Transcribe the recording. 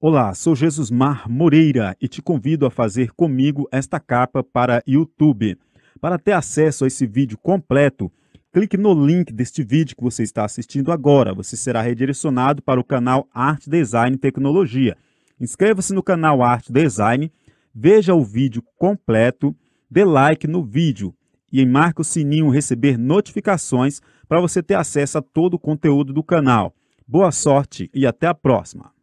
Olá, sou Jesus Mar Moreira e te convido a fazer comigo esta capa para YouTube. Para ter acesso a esse vídeo completo, clique no link deste vídeo que você está assistindo agora. Você será redirecionado para o canal Arte, Design e Tecnologia. Inscreva-se no canal Arte Design, veja o vídeo completo, dê like no vídeo e marque o sininho receber notificações para você ter acesso a todo o conteúdo do canal. Boa sorte e até a próxima!